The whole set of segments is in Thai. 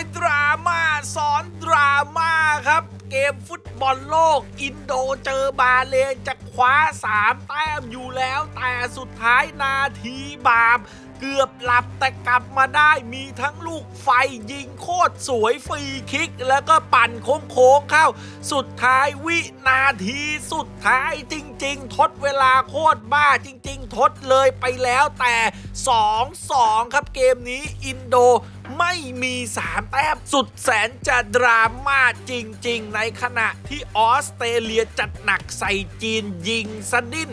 ยดราม่าสอนดราม่าครับ เกมฟุตบอลโลก อินโดเจอบาเลนจะคว้า3แต้มอยู่แล้วแต่สุดท้ายนาทีบาปเกือบหลับแต่กลับมาได้มีทั้งลูกไฟยิงโคตรสวยฟรีคิก แล้วก็ปั่นโค้งโค้งเข้า สุดท้ายวินาทีสุดท้ายจริง ๆ ทดเวลาโคตรบ้าจริง ๆ ทดเลยไปแล้วแต่ 2-2 ครับเกมนี้อินโดไม่มีสามแต้มสุดแสนจะดราม่าจริง ๆ ในขณะที่ออสเตรเลียจัดหนักใส่จีนยิงสดิ้น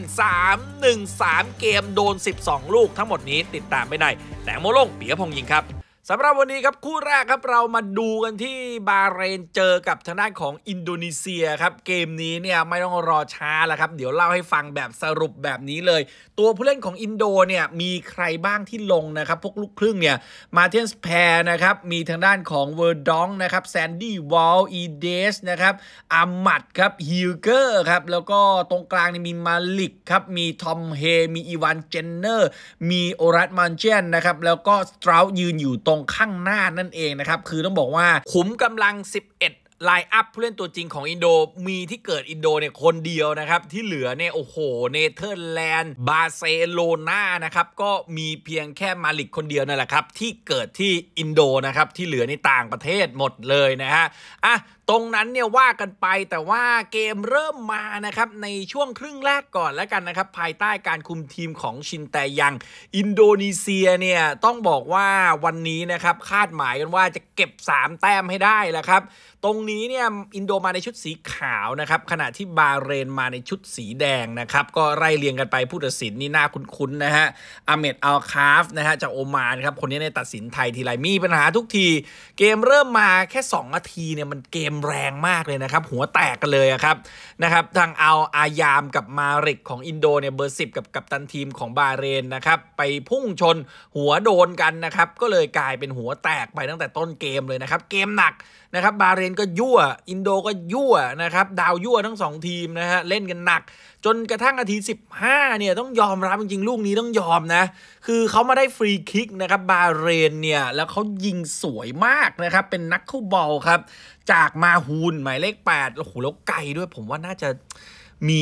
3-1 3 เกมโดน 12 ลูกทั้งหมดนี้ติดตามไปในแตงโมโลงเปียพงยิงครับสำหรับวันนี้ครับ คู่แรกครับ เรามาดูกันที่บาเรนเจอกับทางด้านของอินโดนีเซียครับ เกมนี้เนี่ยไม่ต้องรอช้าแล้วครับ เดี๋ยวเล่าให้ฟังแบบสรุปแบบนี้เลย ตัวผู้เล่นของอินโดเนี่ยมีใครบ้างที่ลงนะครับ พวกลูกครึ่งเนี่ยมาเทนสแพร์นะครับมีทางด้านของเวอร์ดองนะครับแซนดี้วอลอีเดสนะครับอามัดครับฮิลเกอร์ครับแล้วก็ตรงกลางนี่มีมาลิกครับมีทอมเฮมีอีวานเจนเนอร์มีโอรัสมันเจนนะครับแล้วก็สตราวยืนอยู่ตรงข้างหน้านั่นเองนะครับ คือต้องบอกว่า ขุมกำลัง 11ไลน์อัพผู้เล่นตัวจริงของอินโดมีที่เกิดอินโดเนี่ยคนเดียวนะครับที่เหลือเนี่ยโอ้โหเนเธอร์แลนด์ บาร์เซโลนานะครับก็มีเพียงแค่มาลิกคนเดียวนั่นแหละครับที่เกิดที่อินโดนะครับที่เหลือในต่างประเทศหมดเลยนะฮะอ่ะตรงนั้นเนี่ยว่ากันไปแต่ว่าเกมเริ่มมานะครับในช่วงครึ่งแรกก่อนแล้วกันนะครับภายใต้การคุมทีมของชินแตยังอินโดนีเซียเนี่ยต้องบอกว่าวันนี้นะครับคาดหมายกันว่าจะเก็บ3แต้มให้ได้แล้วครับตรงนี้ี้เนี่ย อินโดมาในชุดสีขาว นะ ครับ ขณะที่บาเรนมาในชุดสีแดง นะ ครับ ก็ ไล่ เรียง กันไปผู้ตัดสินนี่น่าคุ้น ๆ นะ ฮะ อาเมดอัลคาฟ นะ ฮะ จาก โอมานครับ คน นี้ ในตัดสินไทยที ไร มีปัญหาทุกที เกมเริ่มมาแค่2นาที เนี่ยมันเกมแรงมากเลยนะครับหัวแตกกันเลยครับนะครับทางเอาอายามกับมาริกของอินโดเนี่ยเบอร์สิกับกัปตันทีมของบาเรนนะครับไปพุ่งชนหัวโดนกันนะครับก็เลยกลายเป็นหัวแตกไปตั้งแต่ต้นเกมเลยนะครับเกมหนักนะครับบาเรนก็ยั่วอินโดก็ยั่วนะครับ ดาวยั่วทั้ง 2 ทีมนะฮะเล่นกันหนัก จนกระทั่งนาที 15เนี่ยต้องยอมรับจริง ๆ ลูกนี้ต้องยอมนะ คือเขามาได้ฟรีคิกนะครับบาเรนเนี่ย แล้วเขายิงสวยมากนะครับ เป็นนักคู่บอลครับจากมาฮูนหมายเลข8โอ้โหแล้วไกลด้วย ผมว่าน่าจะมี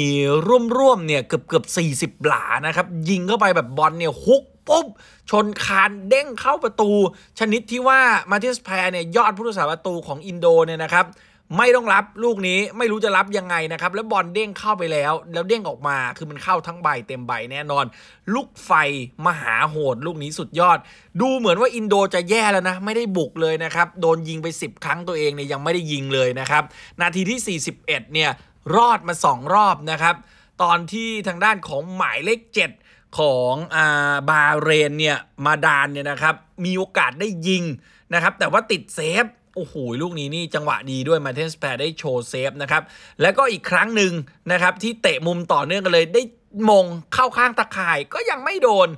ร่วม ๆ เนี่ย เกือบเกือบสีหลานะครับ ยิงเข้าไปแบบบอลเนี่ยฮุกปุ๊บชนคานเด้งเข้าประตู ชนิดที่ว่ามาติสแพรเนี่ยยอดผู้รักษาประตูของอินโดเนี่ยนะครับ ไม่ต้องรับลูกนี้ไม่รู้จะรับยังไงนะครับ แล้วบอลเด้งเข้าไปแล้ว แล้วเด้งออกมาคือมันเข้าทั้งใบเต็มใบแน่นอน ลูกไฟมหาโหด ลูกนี้สุดยอด ดูเหมือนว่าอินโดจะแย่แล้วนะ ไม่ได้บุกเลยนะครับ โดนยิงไป 10 ครั้งตัวเองเนี่ยยังไม่ได้ยิงเลยนะครับนาทีที่ 41เนี่ยรอดมา 2 รอบนะครับตอนที่ทางด้านของหมายเลข7ของอาบาเรนเนี่ยมาดานเนี่ยนะครับมีโอกาสได้ยิงนะครับแต่ว่าติดเซฟโอ้โหลูกนี้นี่จังหวะดีด้วย มาเทนสแปร์ได้โชว์เซฟนะครับแล้วก็อีกครั้งหนึ่งนะครับที่เตะมุมต่อเนื่องกันเลยได้มงเข้าข้างตะข่าย ก็ยังไม่โดน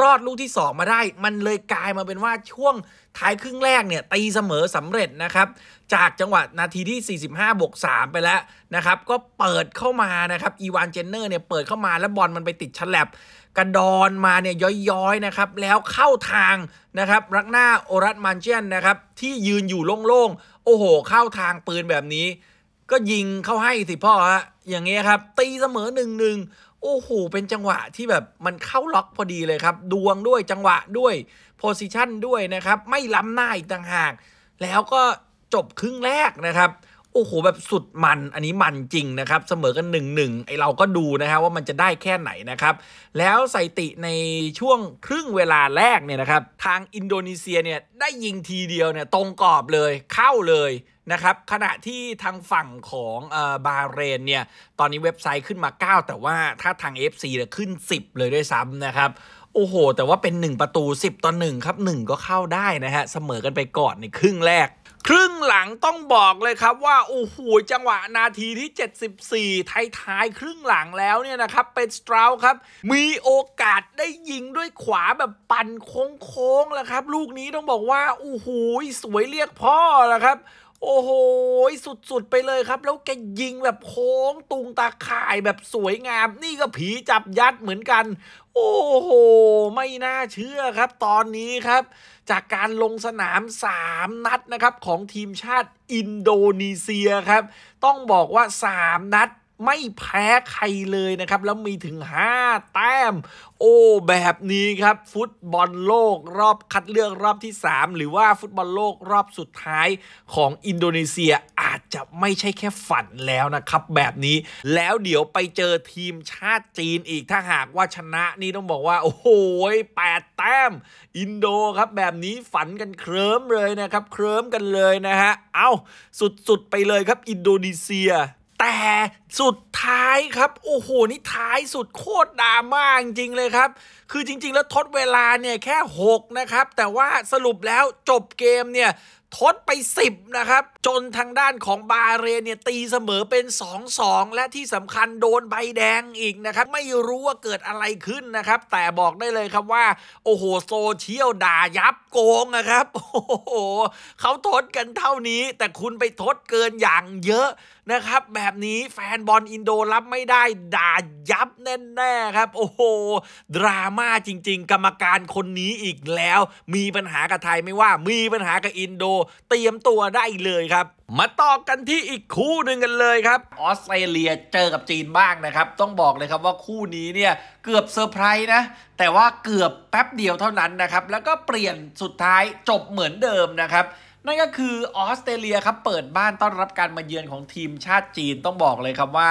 รอดลูกที่ 2 มาได้ มันเลยกลายมาเป็นว่าช่วงท้ายครึ่งแรกเนี่ยตีเสมอสำเร็จนะครับจากจังหวะนาทีที่ 45บวก3 ไปแล้วนะครับก็เปิดเข้ามานะครับอีวานเจนเนอร์เนี่ยเปิดเข้ามาแล้วบอลมันไปติดฉลับกระดอนมาเนี่ยย้อยๆนะครับ แล้วเข้าทางนะครับ รักหน้าโอรัสมันเชียนนะครับ ที่ยืนอยู่โล่งๆ โอ้โห เข้าทางปืนแบบนี้ ก็ยิงเข้าให้สิพ่อฮะอย่างเงี้ยครับตีเสมอหนึ่งหนึ่งโอ้โหเป็นจังหวะที่แบบมันเข้าล็อกพอดีเลยครับ ดวงด้วยจังหวะด้วย โพสิชันด้วยนะครับ ไม่ล้ำหน้าอีกต่างหากแล้วก็จบครึ่งแรกนะครับโอ้โห แบบสุดมันอันนี้มันจริงนะครับ เสมอกันหนหนึ่งไอเราก็ดูนะฮะว่ามันจะได้แค่ไหนนะครับ แล้วสถิติในช่วงครึ่งเวลาแรกเนี่ยนะครับ ทางอินโดนีเซียเนี่ยได้ยิงทีเดียวเนี่ยตรงกรอบเลยเข้าเลยนะครับ ขณะที่ทางฝั่งของออบาเรนเนี่ย ตอนนี้เว็บไซต์ขึ้นมา 9 แต่ว่าถ้าทาง FC เนี่ยขึ้น 10 เลยด้วยซ้ำนะครับ โอ้โหแต่ว่าเป็น 1 ประตู 10ต่อ1ครับ1ก็เข้าได้นะฮะเสมอกันไปก่อนในครึ่งแรกครึ่งหลังต้องบอกเลยครับว่า โอ้โหจังหวะนาทีที่ 74ท้ายท้ายครึ่งหลังแล้วเนี่ยนะครับเป็นสตราวครับ มีโอกาสได้ยิงด้วยขวาแบบปั่นโค้งๆแล้วครับ ลูกนี้ต้องบอกว่า โอ้โหสวยเรียกพ่อแล้วครับโอ้โหสุดๆ ไปเลยครับ แล้วแกยิงแบบโค้งตุงตาข่ายแบบสวยงาม นี่ก็ผีจับยัดเหมือนกัน โอ้โหไม่น่าเชื่อครับ ตอนนี้ครับ จากการลงสนาม 3 นัดนะครับ ของทีมชาติอินโดนีเซียครับ ต้องบอกว่า 3 นัดไม่แพ้ใครเลยนะครับ แล้วมีถึง 5 แต้ม โอ้แบบนี้ครับ ฟุตบอลโลกรอบคัดเลือกรอบที่ 3 หรือว่าฟุตบอลโลกรอบสุดท้ายของอินโดนีเซียอาจจะไม่ใช่แค่ฝันแล้วนะครับ แบบนี้แล้วเดี๋ยวไปเจอทีมชาติจีนอีกถ้าหากว่าชนะนี่ต้องบอกว่าโอ้โหแปดแต้มอินโดครับแบบนี้ฝันกันเคลิ้มเลยนะครับเคลิ้มกันเลยนะฮะเอาสุดๆไปเลยครับอินโดนีเซียแต่สุดท้ายครับ โอ้โห นี่ท้ายสุดโคตรดราม่าจริงเลยครับ คือจริงๆ แล้วทดเวลาเนี่ย แค่ 6 นะครับ แต่ว่าสรุปแล้วจบเกมเนี่ยทดไป 10 นะครับ จนทางด้านของบาเรนเนี่ยตีเสมอเป็น 2-2 และที่สำคัญโดนใบแดงอีกนะครับ ไม่รู้ว่าเกิดอะไรขึ้นนะครับ แต่บอกได้เลยครับว่าโอ้โหโซเชียลด่ายับโกงนะครับ โอ้โหเขาทดกันเท่านี้แต่คุณไปทดเกินอย่างเยอะนะครับ แบบนี้แฟนบอลอินโดรับไม่ได้ด่ายับแน่ๆครับ โอ้โห ดราม่าจริงๆกรรมการคนนี้อีกแล้ว มีปัญหากับไทยไม่ว่ามีปัญหากับอินโดเตรียมตัวได้เลยครับ มาต่อกันที่อีกคู่หนึ่งกันเลยครับออสเตรเลียเจอกับจีนบ้างนะครับ ต้องบอกเลยครับว่าคู่นี้เนี่ยเกือบเซอร์ไพรส์นะ แต่ว่าเกือบแป๊บเดียวเท่านั้นนะครับ แล้วก็เปลี่ยนสุดท้ายจบเหมือนเดิมนะครับนั่นก็คือออสเตรเลียครับ เปิดบ้านต้อนรับการมาเยือนของทีมชาติจีนต้องบอกเลยครับว่า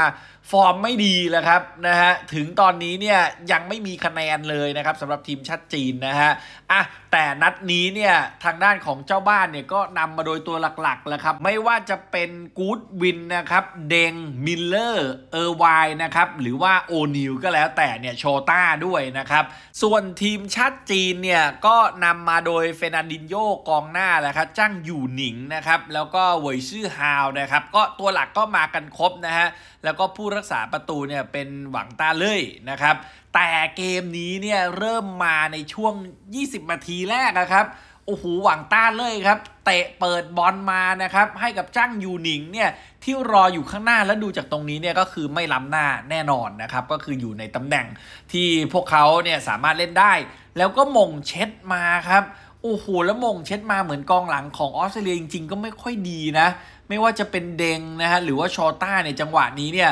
ฟอร์มไม่ดีแล้วครับนะฮะถึงตอนนี้เนี่ยยังไม่มีคะแนนเลยนะครับสำหรับทีมชาติจีนนะฮะอ่ะแต่นัดนี้เนี่ย ทางด้านของเจ้าบ้านเนี่ยก็นำมาโดยตัวหลักๆแล้วครับ ไม่ว่าจะเป็นกู๊ดวินนะครับเดงมิลเลอร์เออร์วายนะครับ หรือว่าโอนิวก็แล้วแต่เนี่ยโชต้าด้วยนะครับส่วนทีมชาติจีนเนี่ยก็นำมาโดยเฟนันดินโยกองหน้าแหละครับจ้างอยู่หนิงนะครับแล้วก็เวยชื่อฮาวนะครับก็ตัวหลักก็มากันครบนะฮะแล้วก็ผู้รักษาประตูเนี่ยเป็นหวังตาเล่ยนะครับแต่เกมนี้เนี่ยเริ่มมาในช่วง 20นาทีแรกนะครับโอ้โหหวังต้านเลยครับ เตะเปิดบอลมานะครับให้กับจ้างยูหนิงเนี่ยที่รออยู่ข้างหน้าแล้วดูจากตรงนี้เนี่ยก็คือไม่ล้ำหน้าแน่นอน นะครับ ก็คืออยู่ในตำแหน่งที่พวกเขาเนี่ยสามารถเล่นได้ แล้วก็มงเช็ดมาครับโอ้โหแล้วมงเช็ดมาเหมือนกองหลังของออสเตรเลียจริงๆ ก็ไม่ค่อยดีนะ ไม่ว่าจะเป็นเดง นะฮะหรือว่าชอต้าในจังหวะนี้เนี่ย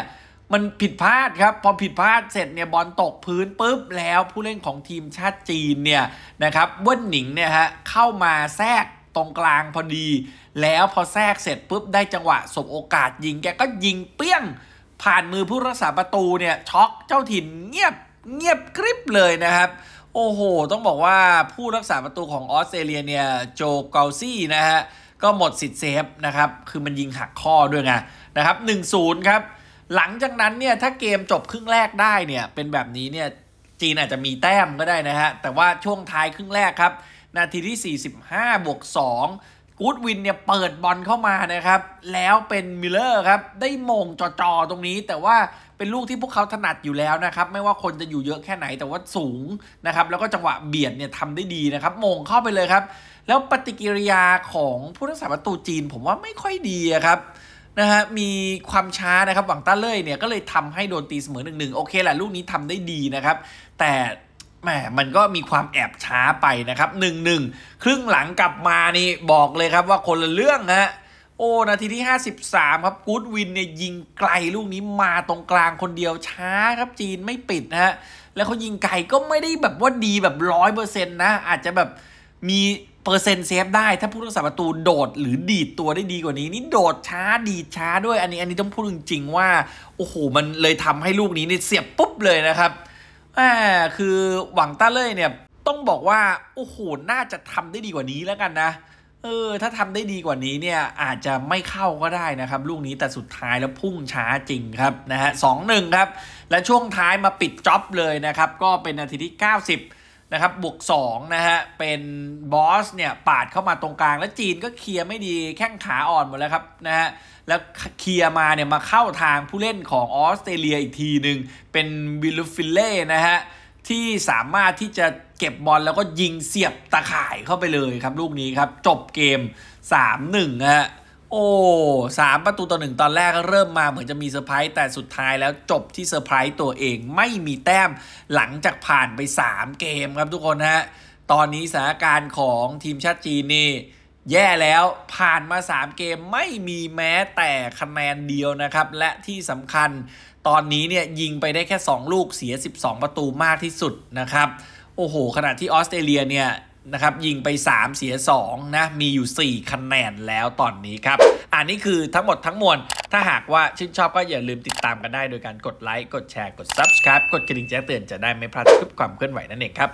มันผิดพลาดครับพอผิดพลาดเสร็จเนี่ย บอลตกพื้นปุ๊บแล้วผู้เล่นของทีมชาติจีนเนี่ย นะครับเว่นหนิงเนี่ยฮะ เข้ามาแทรก ตรงกลางพอดี แล้วพอแทรก เสร็จปุ๊บได้จังหวะสบโอกาสยิงแกก็ยิงเปี้ยงผ่านมือผู้รักษาประตูเนี่ยช็อกเจ้าถิ่นเงียบเงียบกริบเลยนะครับโอ้โห ต้องบอกว่าผู้รักษาประตูของออสเตรเลียเนี่ยโจเกลซี่นะฮะก็หมดสิทธิ์เซฟนะครับ คือมันยิงหักข้อด้วยไงนะครับ 1-0 ครับ หลังจากนั้นเนี่ย ถ้าเกมจบครึ่งแรกได้เนี่ย เป็นแบบนี้เนี่ย จีนอาจจะมีแต้มก็ได้นะฮะแต่ว่าช่วงท้ายครึ่งแรกครับ นาทีที่ 45 บวก 2กูดวินเนี่ยเปิดบอลเข้ามานะครับ แล้วเป็นมิลเลอร์ครับ ได้มงจอๆตรงนี้แต่ว่าเป็นลูกที่พวกเขาถนัดอยู่แล้วนะ ครับไม่ว่าคนจะอยู่เยอะแค่ไหนแต่ว่าสูงนะครับแล้วก็จังหวะเบียดเนี่ยทำได้ดีนะครับมงเข้าไปเลยครับ แล้วปฏิกิริยาของผู้รักษาประตูจีน ผมว่าไม่ค่อยดีครับนะฮะมีความช้านะครับหวังต้าเล่ยเนี่ยก็เลยทำให้โดนตีเสมอหนึ่งหนึ่งโอเคแหละลูกนี้ทำได้ดีนะครับ แต่แหมมันก็มีความแอบช้าไปนะครับ1นึครึ่งหลังกลับมานี่บอกเลยครับว่าคนละเรื่องฮะโอ้นาทีที่ 53 ครับ กูดวินเนี่ยยิงไกลลูกนี้มาตรงกลางคนเดียวช้าครับจีนไม่ปิดนะฮะแล้วเขายิงไกลก็ไม่ได้แบบว่าดีแบบร้อยเปอร์เซ็นต์นะ อาจจะแบบมีเปอร์เซ็นต์เซฟได้ ถ้าผู้รักษาประตูโดด หรือดีดตัวได้ดีกว่านี้นี่โดดช้าดีดช้าด้วยอันนี้อันนี้ต้องพูดจริงๆว่าโอ้โหมันเลยทำให้ลูกนี้เนี่ยเสียบปุ๊บเลยนะครับแหมคือหวังต้าเล่ยเนี่ย ต้องบอกว่า โอ้โห น่าจะทำได้ดีกว่านี้แล้วกันนะ เออ ถ้าทำได้ดีกว่านี้เนี่ย อาจจะไม่เข้าก็ได้นะครับลูกนี้แต่สุดท้ายแล้วพุ่งช้าจริงครับ นะฮะสองหนึ่งครับ และช่วงท้ายมาปิดจ็อบเลยนะครับ ก็เป็นนาทีที่ 90นะครับ บวก2นะฮะ เป็น บอส เนี่ย ปาดเข้ามาตรงกลางแล้ว จีนก็เคลียร์ไม่ดีแข้งขาอ่อน หมด แล้ว ครับ นะฮะ แล้วเคลียร์มาเนี่ยมาเข้าทางผู้เล่นของ ออสเตรเลียอีก ทีหนึ่งเป็น วิลลูฟิลเล่นะฮะที่สามารถที่จะเก็บบอลแล้วก็ยิงเสียบตะข่ายเข้าไปเลยครับ ลูกนี้ ครับจบเกม 3-1นะฮะโอ้ สามประตูต่อหนึ่งตอนแรกเริ่มมาเหมือนจะมีเซอร์ไพรส์แต่สุดท้ายแล้วจบที่เซอร์ไพรส์ตัวเองไม่มีแต้มหลังจากผ่านไป 3 เกม ครับ ทุกคนฮะ ตอนนี้สถานการณ์ของทีมชาติจีน นี่ แย่แล้วผ่านมา 3 เกมไม่มีแม้ แต่คะแนนเดียว นะ ครับ และที่สำคัญตอนนี้ เนี่ย ยิง ไปได้แค่ 2 ลูกเสีย 12ประตูมากที่สุดนะครับโอ้โหขณะที่ออสเตรเลียเนี่ยนะครับ ยิงไป 3 เสีย 2 นะ มีอยู่ 4 คะแนนแล้วตอนนี้ครับอันนี้คือทั้งหมดทั้งมวลถ้าหากว่าชื่นชอบก็อย่าลืมติดตามกันได้ โดยการกดไลค์กดแชร์กด Subscribe กดกระดิ่งแจ้งเตือนจะได้ไม่พลาดทุกความเคลื่อนไหวนั่นเองครับ